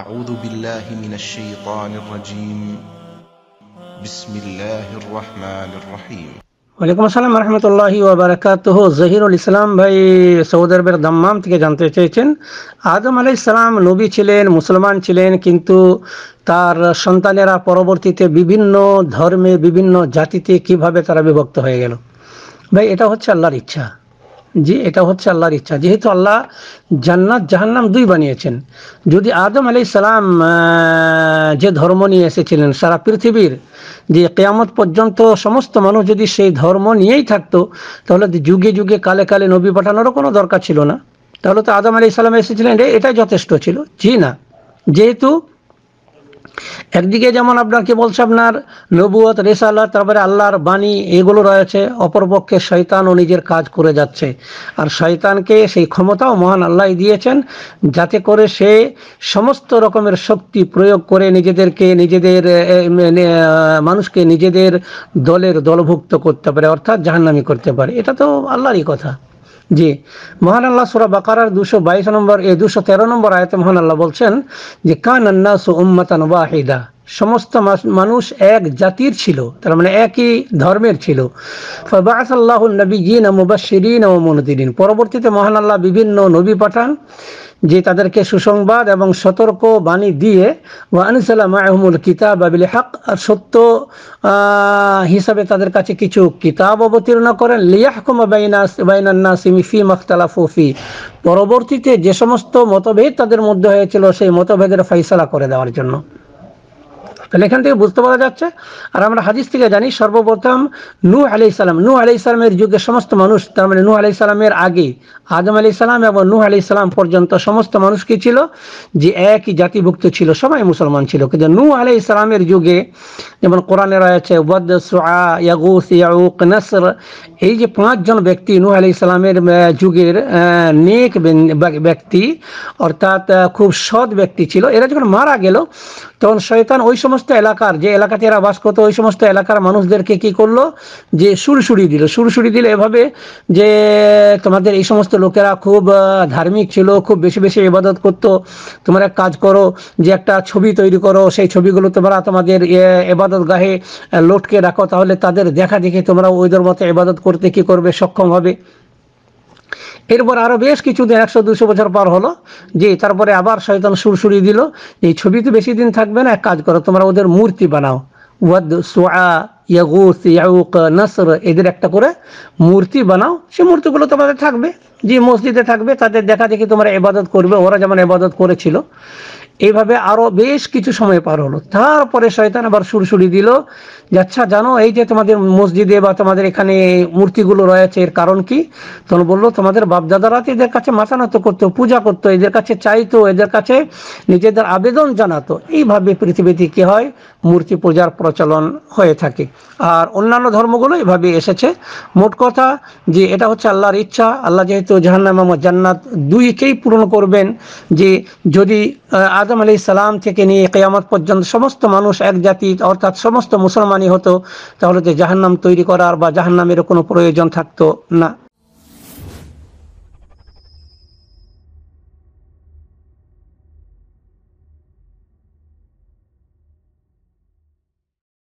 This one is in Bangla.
أعوذ بالله من الشيطان الرجيم بسم الله الرحمن الرحيم ওয়ালাইকুম আসসালাম রহমতুল্লাহ ওবরাকাতহ জহিরুল ইসলাম ভাই সৌদ আরবের দাম্মাম থেকে জানতে চেয়েছেন আদম আলাই ইসলাম নবী ছিলেন মুসলমান ছিলেন কিন্তু তার সন্তানেরা পরবর্তীতে বিভিন্ন ধর্মে বিভিন্ন জাতিতে কিভাবে তারা বিভক্ত হয়ে গেল ভাই এটা হচ্ছে আল্লাহর ইচ্ছা যে এটা হচ্ছে আল্লাহর ইচ্ছা যেহেতু আল্লাহ জান্নাত জাহান্নাম দুই বানিয়েছেন যদি আদম আলি সালাম যে ধর্ম নিয়ে এসেছিলেন সারা পৃথিবীর যে কেয়ামত পর্যন্ত সমস্ত মানুষ যদি সেই ধর্ম নিয়েই থাকতো তাহলে যুগে যুগে কালে কালে নবী পাঠানোরও কোনো দরকার ছিল না তাহলে তো আদম আলি ইসলাম এসেছিলেন এটাই যথেষ্ট ছিল জি না যেহেতু একদিকে যেমন আপনার কি বলছে আপনার নবুয়ত রেসালা তারপরে আল্লাহর বাণী এগুলো রয়েছে অপরপক্ষে ও নিজের কাজ করে যাচ্ছে আর শয়তানকে সেই ক্ষমতাও মহান আল্লাহ দিয়েছেন যাতে করে সে সমস্ত রকমের শক্তি প্রয়োগ করে নিজেদেরকে নিজেদের মানুষকে নিজেদের দলের দলভুক্ত করতে পারে অর্থাৎ জাহান্নামি করতে পারে এটা তো আল্লাহরই কথা জি মহান আল্লাহ সুরা বাকারার দুশো বাইশ নম্বর এ দুশো তেরো নম্বর আয়তে মহান আল্লাহ বলছেন যে কান আন্নাসু উম্মাতান ওয়াহিদা সমস্ত মানুষ এক জাতির ছিল তার মানে একই ধর্মের ছিল পরবর্তীতে মহান আল্লাহ বিভিন্ন নবী পাঠান যে তাদেরকে সুসংবাদ এবং সতর্ক বাণী দিয়ে ওয়ানিসাল্লাহ মাহমুল কিতাব আবিল হক আর সত্য হিসাবে তাদের কাছে কিছু কিতাব অবতীর্ণ করেন লিয়াহকুমাফি পরবর্তীতে যে সমস্ত মতভেদ তাদের মধ্যে হয়েছিল সেই মতভেদের ফাইসলা করে দেওয়ার জন্য তাহলে এখান থেকে বুঝতে পারা যাচ্ছে আর আমরা হাদিস থেকে জানি সর্বপ্রথম নূ আলি ইসলাম নূ আলি ইসলামের যুগে সমস্ত মানুষ তার মানে নূ আলি ইসলামের আগে আদম আলি ইসলাম এবং নূ আলি ইসলাম পর্যন্ত সমস্ত মানুষ কি ছিল যে একই জাতিভুক্ত ছিল সবাই মুসলমান ছিল কিন্তু নূ আলি ইসলামের যুগে যেমন কোরআনে রয়েছে নাসর এই যে পাঁচজন ব্যক্তি নূ আলি ইসলামের যুগের নেক ব্যক্তি অর্থাৎ খুব সৎ ব্যক্তি ছিল এরা যখন মারা গেল তখন শয়তান ওই সমস্ত এলাকার যে এলাকাতে এরা বাস করতো ওই সমস্ত এলাকার মানুষদেরকে কি করলো যে সুরসুরি দিল সুরসুরি দিল এভাবে যে তোমাদের এই সমস্ত লোকেরা খুব ধার্মিক ছিল খুব বেশি বেশি ইবাদত করত তোমরা এক কাজ করো যে একটা ছবি তৈরি করো সেই ছবিগুলো তোমরা তোমাদের এবাদত গাহে লোটকে রাখো তাহলে তাদের দেখা দেখে তোমরা ওই ধর্মতে এবাদত করতে কি করবে সক্ষম হবে এরপর আরও বেশ কিছুদিন একশো দুশো বছর পর হলো যে তারপরে আবার শয়তান সুরসুরি দিল এই ছবি তো বেশি দিন থাকবে না এক কাজ করো তোমরা ওদের মূর্তি বানাও ওয়াদ সোয়া ইয়াগুস ইয়াউক নাসর এদের একটা করে মূর্তি বানাও সে মূর্তিগুলো তোমাদের থাকবে যে মসজিদে থাকবে তাদের দেখা দেখি তোমরা এবাদত করবে ওরা যেমন এবাদত করেছিল এইভাবে আরো বেশ কিছু সময় পার হলো তারপরে শয়তান আবার সুরসুরি দিল যে আচ্ছা জানো এই যে তোমাদের মসজিদে বা তোমাদের এখানে মূর্তিগুলো রয়েছে এর কারণ কি তখন বললো তোমাদের বাপদাদারা তো এদের কাছে মাথানত করতো পূজা করতো এদের কাছে চাইতো এদের কাছে নিজেদের আবেদন জানাতো এইভাবে পৃথিবীতে কি হয় মূর্তি পূজার প্রচলন হয়ে থাকে আর অন্যান্য ধর্মগুলো এভাবে এসেছে মোট কথা যে এটা হচ্ছে আল্লাহর ইচ্ছা আল্লাহ যেহেতু জাহান্নাম জান্নাত দুইকেই পূরণ করবেন যে যদি আদম আলি ইসলাম থেকে নিয়ে কেয়ামত পর্যন্ত সমস্ত মানুষ এক জাতি অর্থাৎ সমস্ত মুসলমানই হতো তাহলে যে জাহান্নাম তৈরি করার বা জাহান্নামের কোনো প্রয়োজন থাকতো না